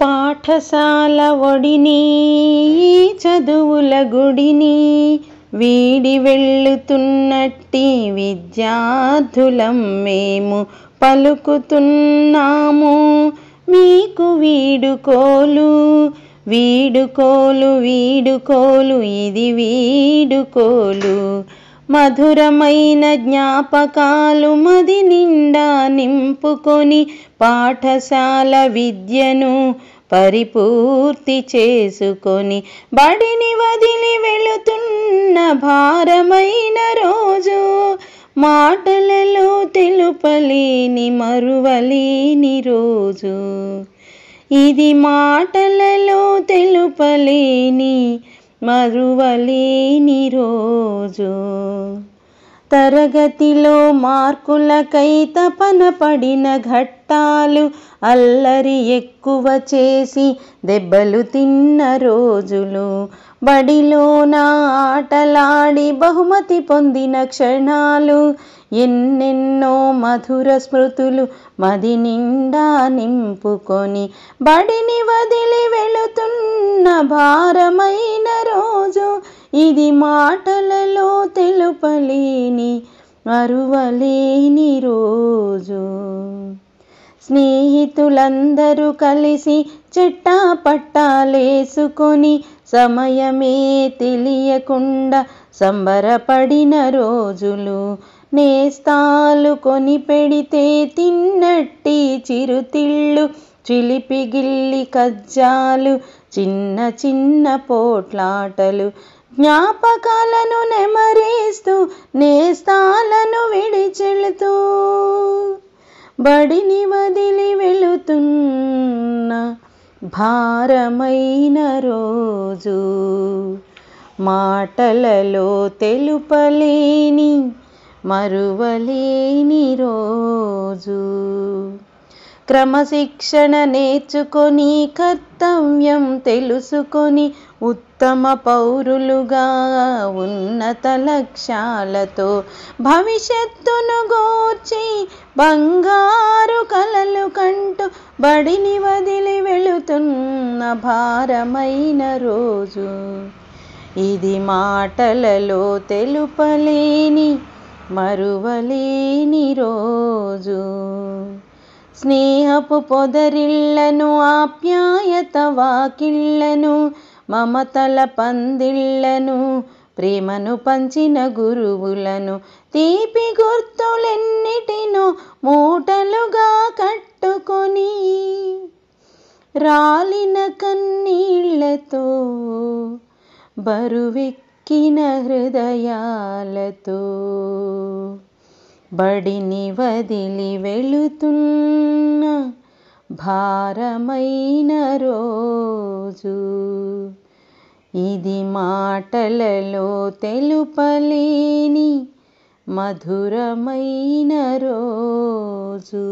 పాఠశాల ఒడిని చదువుల గుడిని వీడి వెళ్ళుతున్నట్టి విద్యార్థులం మేము పలుకుతున్నాము మీకు వీడుకోలు వీడుకోలు వీడుకోలు ఇది వీడుకోలు మధురమైన జ్ఞాపకాలు మది నిండా నింపుకొని పాఠశాల విద్యను పరిపూర్తి చేసుకొని బడిని వదిలి వెళుతున్న భారమైన రోజు మాటలలో తెలుపలేని మరువలేని రోజు ఇది మాటలలో తెలుపలేని మరువలేని రోజు తరగతిలో మార్కులకై తపన పడిన ఘట్టాలు అల్లరి ఎక్కువ చేసి దెబ్బలు తిన్న రోజులు బడిలోన ఆటలాడి బహుమతి పొందిన క్షణాలు ఎన్నెన్నో మధుర స్మృతులు మది నిండా నింపుకొని బడిని వదిలి వెళుతున్న భారమై ఇది మాటలలో తెలుపలేని అరువలేని రోజు స్నేహితులందరూ కలిసి చెట్టా పట్టాలేసుకొని సమయమే తెలియకుండా సంబరపడిన రోజులు నేస్తాలు కొని పెడితే తిన్నట్టి చిరుతిళ్ళు చిలిపిగిల్లి కజ్జాలు చిన్న చిన్న పోట్లాటలు జ్ఞాపకాలను నెమరేస్తూ నేస్తాలను విడిచెళ్తూ బడిని వదిలి వెళుతున్న భారమైన రోజు మాటలలో తెలుపలేని మరువలే క్రమశిక్షణ నేర్చుకొని కర్తవ్యం తెలుసుకొని ఉత్తమ పౌరులుగా ఉన్నత లక్ష్యాలతో భవిష్యత్తును గోర్చి బంగారు కలలు కంటూ బడిని వదిలి వెళుతున్న భారమైన రోజు ఇది మాటలలో తెలుపలేని మరువలేని రోజు స్నేహపు పొదరిళ్లను ఆప్యాయత వాకిళ్లను మమతల పందిళ్లను ప్రేమను పంచిన గురువులను తీపి గుర్తులెన్నిటినో మూటలుగా కట్టుకొని రాలిన కన్నీళ్లతో బరువెక్కిన హృదయాలతో బడిని వదిలి వెళుతున్న భారమైన రోజు ఇది మాటలలో తెలుపలేని మధురమైన రోజు